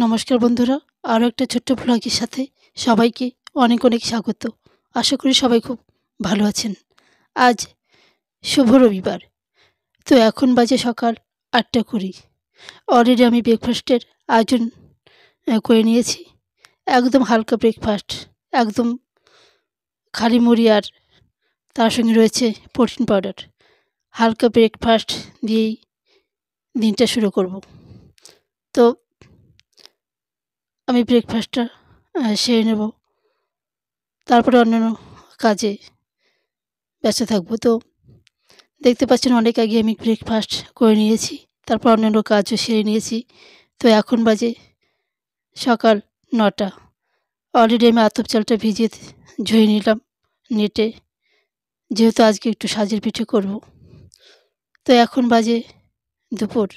নমস্কার বন্ধুরা আরও একটা ছোট্ট ফ্লগের সাথে সবাইকে অনেক অনেক স্বাগত আশা করি সবাই খুব ভালো আছেন আজ শুভ রবিবার তো এখন বাজে সকাল আটটা করি অলরেডি আমি ব্রেকফাস্টের আয়োজন করে নিয়েছি একদম হালকা ব্রেকফাস্ট একদম খালি মুড়ি আর তার সঙ্গে রয়েছে প্রোটিন পাউডার হালকা ব্রেকফাস্ট দিয়েই দিনটা শুরু করব তো আমি ব্রেকফাস্টটা সেরে নেব তারপরে অন্যান্য কাজে ব্যস্ত থাকবো তো দেখতে পাচ্ছেন অনেক আগে আমি ব্রেকফাস্ট করে নিয়েছি তারপর অন্যান্য কাজও সেরে নিয়েছি তো এখন বাজে সকাল নটা অলরেডি আমি আতপ চালটা ভিজিয়ে ঝুয়ে নিলাম নেটে যেহেতু আজকে একটু সাজের পিঠে করব তো এখন বাজে দুপুর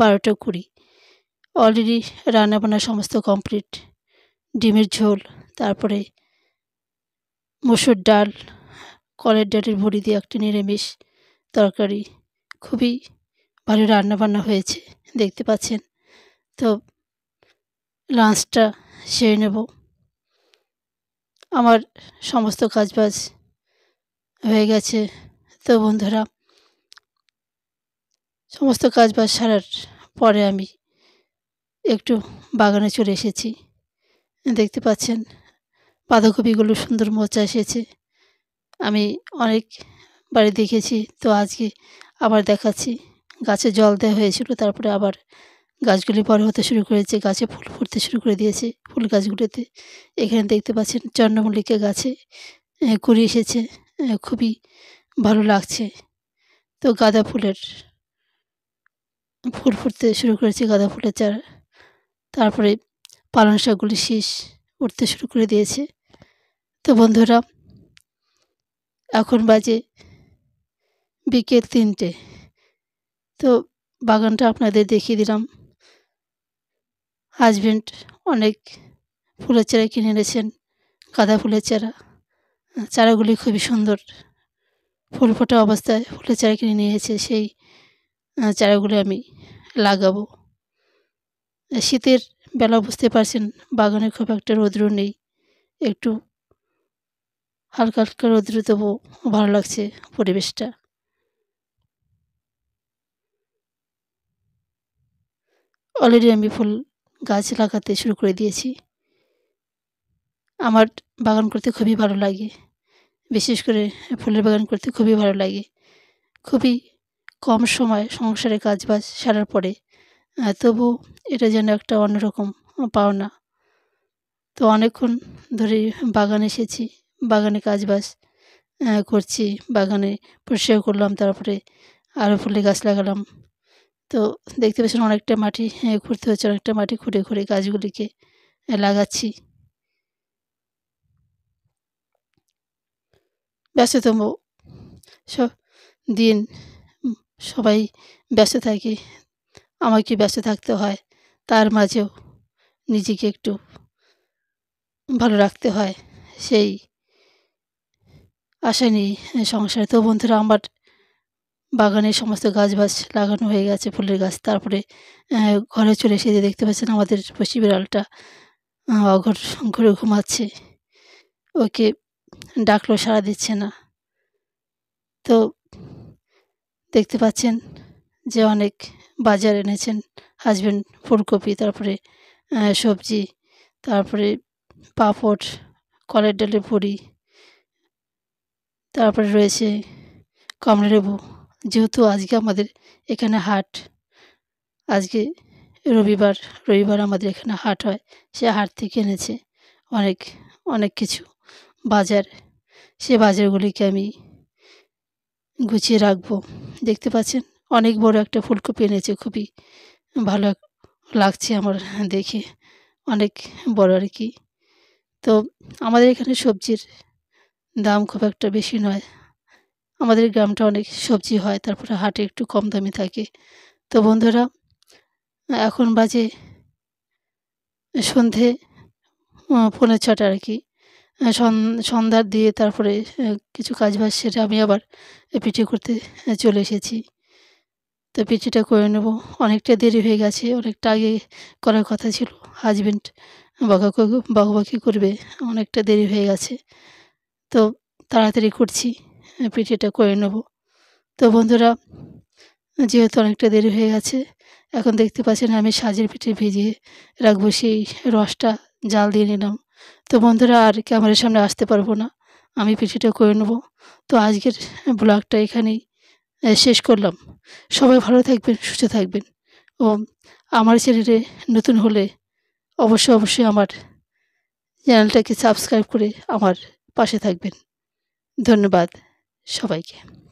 বারোটা কুড়ি অলরেডি রান্নাবান্না সমস্ত কমপ্লিট ডিমের ঝোল তারপরে মসুর ডাল কলের ডালের ভরি দিয়ে একটি নিরামিষ তরকারি খুবই ভালো রান্না বান্না হয়েছে দেখতে পাচ্ছেন তো লাঞ্চটা সেরে নেব আমার সমস্ত কাজবাজ হয়ে গেছে তো বন্ধুরা সমস্ত কাজবাজ সারার পরে আমি একটু বাগানে চলে এসেছি দেখতে পাচ্ছেন বাঁধাকপিগুলো সুন্দর মোচা এসেছে আমি অনেক বাড়ি দেখেছি তো আজকে আবার দেখাচ্ছি গাছে জল দেওয়া হয়েছিল তারপরে আবার গাছগুলি বড় হতে শুরু করেছে গাছে ফুল ফুটতে শুরু করে দিয়েছে ফুল গাছগুলিতে এখানে দেখতে পাচ্ছেন চন্দ্রমল্লিকা গাছে কুড়ি এসেছে খুবই ভালো লাগছে তো গাঁদা ফুলের ফুল ফুটতে শুরু করেছে গাঁদা ফুলের চারা তারপরে পালং শাকগুলি শেষ উঠতে শুরু করে দিয়েছে তো বন্ধুরা এখন বাজে বিকেল তিনটে তো বাগানটা আপনাদের দেখিয়ে দিলাম হাজব্যান্ড অনেক ফুলের চারা কিনে এনেছেন গাঁদা ফুলের চারা চারাগুলি খুবই সুন্দর ফুল ফোটা অবস্থায় ফুলের চারা কিনে নিয়েছে সেই চারাগুলি আমি লাগাবো শীতের বেলা বুঝতে পারছেন বাগানে খুব একটা রৌদ্র নেই একটু হালকা হালকা রৌদ্র তবু ভালো লাগছে পরিবেশটা অলরেডি আমি ফুল গাছ লাগাতে শুরু করে দিয়েছি আমার বাগান করতে খুবই ভালো লাগে বিশেষ করে ফুলের বাগান করতে খুবই ভালো লাগে খুবই কম সময় সংসারে কাজ বাজ সারার পরে তবু এটা যেন একটা অন্যরকম পাওনা তো অনেকক্ষণ ধরে বাগানে এসেছি বাগানে কাজবাজ করছি বাগানে পরিষ্কার করলাম তারপরে আরও ফুলের গাছ লাগালাম তো দেখতে পাচ্ছেন অনেকটা মাটি খুঁড়তে হচ্ছে অনেকটা মাটি খুঁড়ে খুঁড়ে গাছগুলিকে লাগাচ্ছি ব্যস্ততম সব দিন সবাই ব্যস্ত থাকি আমাকে ব্যস্ত থাকতে হয় তার মাঝেও নিজেকে একটু ভালো রাখতে হয় সেই আশা সংসারে তো বন্ধুরা আমার বাগানের সমস্ত গাছ বাছ লাগানো হয়ে গেছে ফুলের গাছ তারপরে ঘরে চলে এসে দেখতে পাচ্ছেন আমাদের পশ্চিম বিড়ালটা অঘর ঘুরে ঘুমাচ্ছে ওকে ডাকলেও সাড়া দিচ্ছে না তো দেখতে পাচ্ছেন যে অনেক বাজার এনেছেন হাজব্যান্ড ফুলকপি তারপরে সবজি তারপরে পাঁপড় কলের ডালের পুরি তারপরে রয়েছে কমলালেবু যেহেতু আজকে আমাদের এখানে হাট আজকে রবিবার রবিবার আমাদের এখানে হাট হয় সে হাট থেকে এনেছে অনেক অনেক কিছু বাজার সে বাজারগুলিকে আমি গুছিয়ে রাখবো দেখতে পাচ্ছেন অনেক বড় একটা ফুলকপি এনেছে খুবই ভালো লাগছে আমার দেখে অনেক বড় আর কি তো আমাদের এখানে সবজির দাম খুব একটা বেশি নয় আমাদের গ্রামটা অনেক সবজি হয় তারপরে হাটে একটু কম দামে থাকে তো বন্ধুরা এখন বাজে সন্ধে ফোনের ছটা আর কি সন্ধ্যার দিয়ে তারপরে কিছু কাজ বাজ সেটা আমি আবার পিঠে করতে চলে এসেছি তো পিঠিটা করে নেব অনেকটা দেরি হয়ে গেছে অনেকটা আগে করার কথা ছিল হাজব্যান্ড বকা বকবাকি করবে অনেকটা দেরি হয়ে গেছে তো তাড়াতাড়ি করছি পিঠেটা করে নেব তো বন্ধুরা যেহেতু অনেকটা দেরি হয়ে গেছে এখন দেখতে পাচ্ছেন আমি সাজের পিঠে ভিজিয়ে রাখবো সেই রসটা জাল দিয়ে নিলাম তো বন্ধুরা আর ক্যামেরার সামনে আসতে পারবো না আমি পিঠেটা করে নেব তো আজকের ব্লগটা এখানেই শেষ করলাম সবাই ভালো থাকবেন সুস্থ থাকবেন ও আমার চ্যানেলে নতুন হলে অবশ্যই অবশ্যই আমার চ্যানেলটাকে সাবস্ক্রাইব করে আমার পাশে থাকবেন ধন্যবাদ সবাইকে